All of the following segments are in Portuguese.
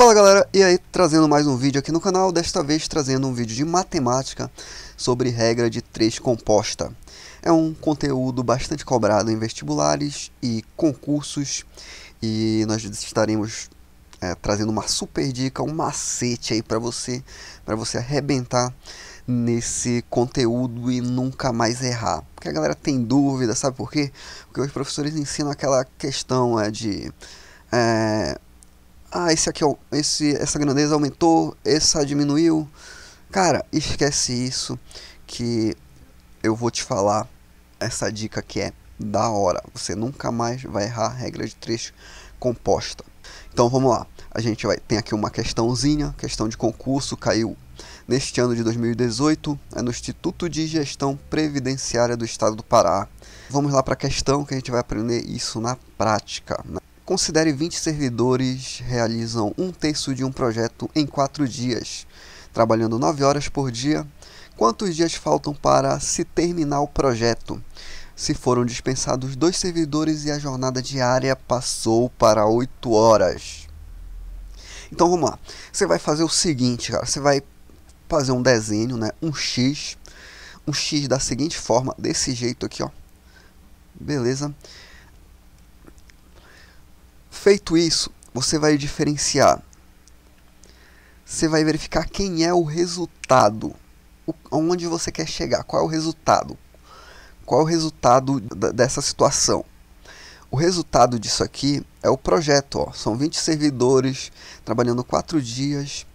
Fala galera, e aí trazendo mais um vídeo aqui no canal, desta vez trazendo um vídeo de matemática sobre regra de 3 composta. É um conteúdo bastante cobrado em vestibulares e concursos e nós estaremos é, trazendo uma super dica, um macete aí para você, para você arrebentar nesse conteúdo e nunca mais errar. Porque a galera tem dúvida, sabe por quê? Porque os professores ensinam aquela questão é, de... É, ah, esse aqui, é esse, essa grandeza aumentou, essa diminuiu. Cara, esquece isso que eu vou te falar essa dica que é da hora. Você nunca mais vai errar a regra de trecho composta. Então vamos lá. A gente vai tem aqui uma questãozinha, questão de concurso, caiu neste ano de 2018, é no Instituto de Gestão Previdenciária do Estado do Pará. Vamos lá para a questão que a gente vai aprender isso na prática. Né? Considere 20 servidores realizam um terço de um projeto em 4 dias, trabalhando 9 horas por dia. Quantos dias faltam para se terminar o projeto? Se foram dispensados dois servidores e a jornada diária passou para 8 horas. Então vamos lá. Você vai fazer o seguinte, cara. Você vai fazer um desenho, né? Um X. Um X da seguinte forma, desse jeito aqui, ó. Beleza? Feito isso, você vai diferenciar. Você vai verificar quem é o resultado, onde você quer chegar, qual é o resultado, qual é o resultado dessa situação. O resultado disso aqui é o projeto. Ó. São 20 servidores trabalhando 4 dias,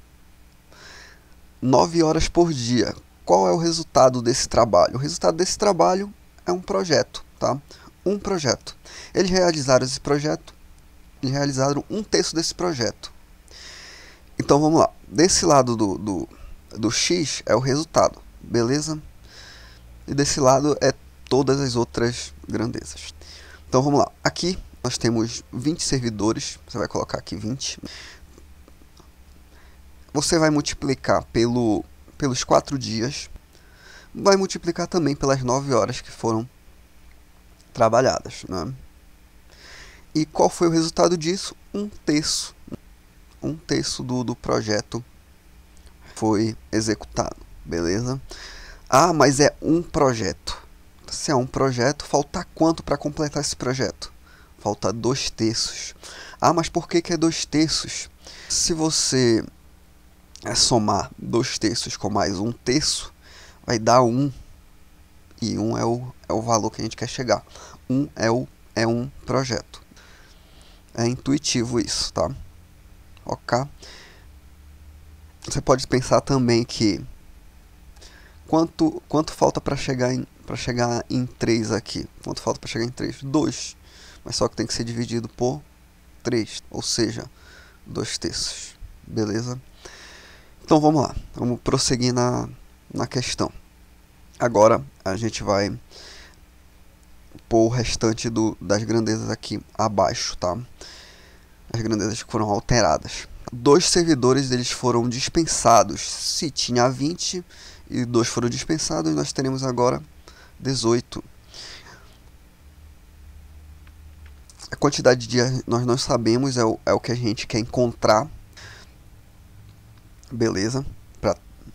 9 horas por dia. Qual é o resultado desse trabalho? O resultado desse trabalho é um projeto. Tá? Um projeto. Eles realizaram esse projeto, e realizaram um terço desse projeto. Então vamos lá. Desse lado do, do, do X é o resultado, beleza? E desse lado é todas as outras grandezas. Então vamos lá. Aqui nós temos 20 servidores. Você vai colocar aqui 20. Você vai multiplicar pelo, pelos 4 dias. Vai multiplicar também pelas 9 horas que foram trabalhadas. Né? E qual foi o resultado disso? Um terço. Um terço do, do projeto foi executado, beleza? Ah, mas é um projeto. Se é um projeto, falta quanto para completar esse projeto? Falta dois terços. Ah, mas por que, que é dois terços? Se você é, somar dois terços com mais um terço, vai dar um. E um é o, é o valor que a gente quer chegar. Um é, o, é um projeto. É intuitivo isso, tá? Ok? Você pode pensar também que quanto quanto falta para chegar em para chegar em 3 aqui? Quanto falta para chegar em 3? 2. Mas só que tem que ser dividido por 3, ou seja, 2 terços. Beleza? Então vamos lá, vamos prosseguir na, na questão. Agora a gente vai pôr o restante do, das grandezas aqui abaixo, tá? As grandezas que foram alteradas. Dois servidores eles foram dispensados. Se tinha 20 e dois foram dispensados, nós teremos agora 18. A quantidade de dias nós não sabemos, é o, é o que a gente quer encontrar. Beleza?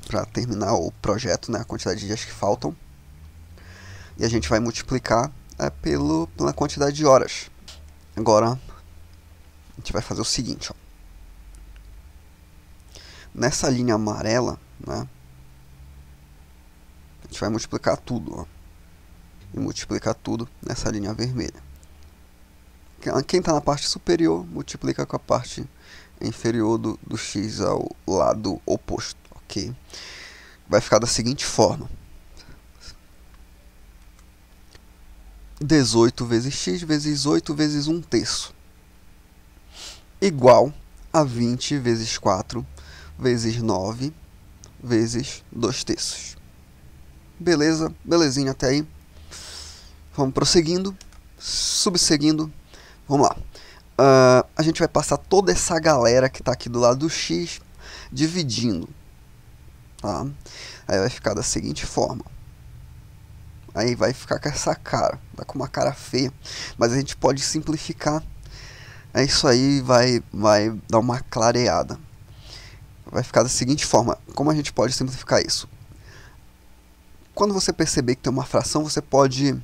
Para terminar o projeto, né? a quantidade de dias que faltam. E a gente vai multiplicar é pelo, pela quantidade de horas. Agora, a gente vai fazer o seguinte. Ó. Nessa linha amarela, né, a gente vai multiplicar tudo. Ó, e multiplicar tudo nessa linha vermelha. Quem está na parte superior, multiplica com a parte inferior do, do x ao lado oposto. ok? Vai ficar da seguinte forma 18 vezes x vezes 8 vezes 1 terço, igual a 20 vezes 4 vezes 9 vezes 2 terços. Beleza? Belezinha até aí. Vamos prosseguindo, subseguindo. Vamos lá. Uh, a gente vai passar toda essa galera que está aqui do lado do x dividindo. Tá? Aí vai ficar da seguinte forma aí vai ficar com essa cara, tá com uma cara feia, mas a gente pode simplificar. É isso aí, vai vai dar uma clareada. Vai ficar da seguinte forma: como a gente pode simplificar isso? Quando você perceber que tem uma fração, você pode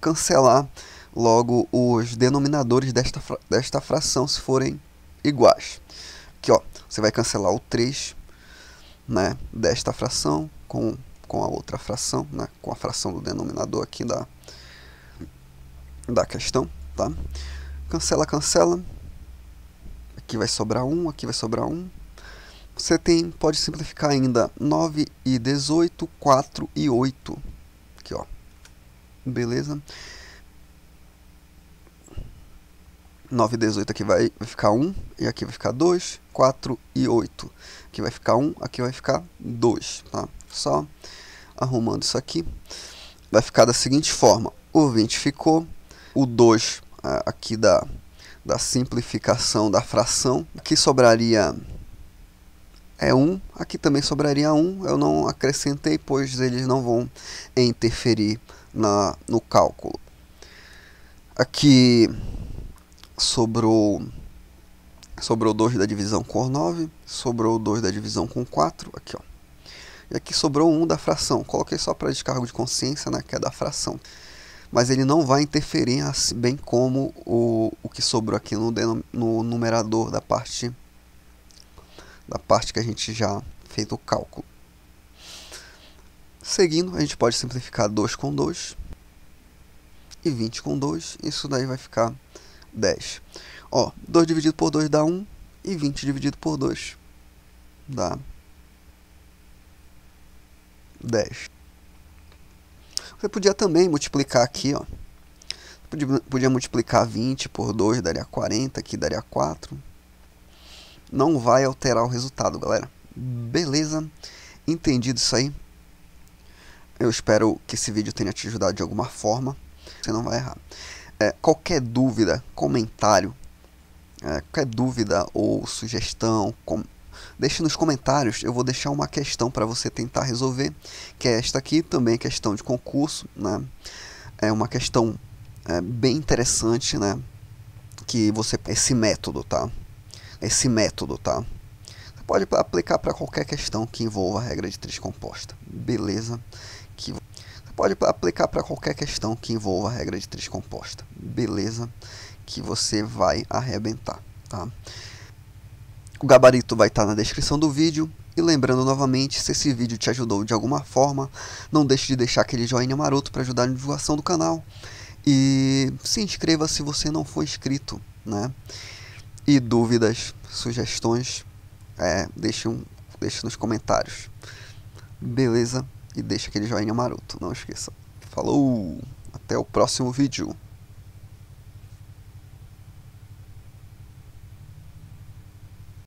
cancelar logo os denominadores desta, desta fração se forem iguais. Aqui, ó, você vai cancelar o 3 né, desta fração com com a outra fração, né, com a fração do denominador aqui da, da questão. Tá? Cancela, cancela. Aqui vai sobrar 1, aqui vai sobrar 1. Você tem, pode simplificar ainda 9 e 18, 4 e 8. Aqui, ó. Beleza? 9 e 18 aqui vai, vai ficar 1, e aqui vai ficar 2, 4 e 8. Aqui vai ficar 1, aqui vai ficar 2, tá? Só arrumando isso aqui. Vai ficar da seguinte forma, o 20 ficou, o 2 é, aqui da, da simplificação da fração, aqui sobraria é 1, aqui também sobraria 1, eu não acrescentei, pois eles não vão interferir na, no cálculo. Aqui sobrou sobrou 2 da divisão com 9, sobrou 2 da divisão com 4, aqui ó. E aqui sobrou 1 um da fração, coloquei só para descargo de consciência, né, que é da fração. Mas ele não vai interferir assim, bem como o, o que sobrou aqui no, no numerador da parte da parte que a gente já fez o cálculo. Seguindo, a gente pode simplificar 2 com 2 e 20 com 2, isso daí vai ficar 10. Ó, 2 dividido por 2 dá 1 e 20 dividido por 2 dá 10. Você podia também multiplicar aqui, ó. Podia, podia multiplicar 20 por 2, daria 40, aqui daria 4. Não vai alterar o resultado, galera. Beleza? Entendido isso aí? Eu espero que esse vídeo tenha te ajudado de alguma forma. Você não vai errar. É, qualquer dúvida, comentário, é, qualquer dúvida ou sugestão, com... deixe nos comentários. Eu vou deixar uma questão para você tentar resolver, que é esta aqui, também é questão de concurso, né? É uma questão é, bem interessante, né? Que você esse método, tá? Esse método, tá? pode aplicar para qualquer questão que envolva a regra de três composta. Beleza? Que Pode aplicar para qualquer questão que envolva a regra de três composta. Beleza? Que você vai arrebentar, tá? O gabarito vai estar tá na descrição do vídeo. E lembrando novamente, se esse vídeo te ajudou de alguma forma, não deixe de deixar aquele joinha maroto para ajudar na divulgação do canal. E se inscreva se você não for inscrito, né? E dúvidas, sugestões, é, deixe, um, deixe nos comentários. Beleza? e deixa aquele joinha maroto, não esqueça. Falou, até o próximo vídeo.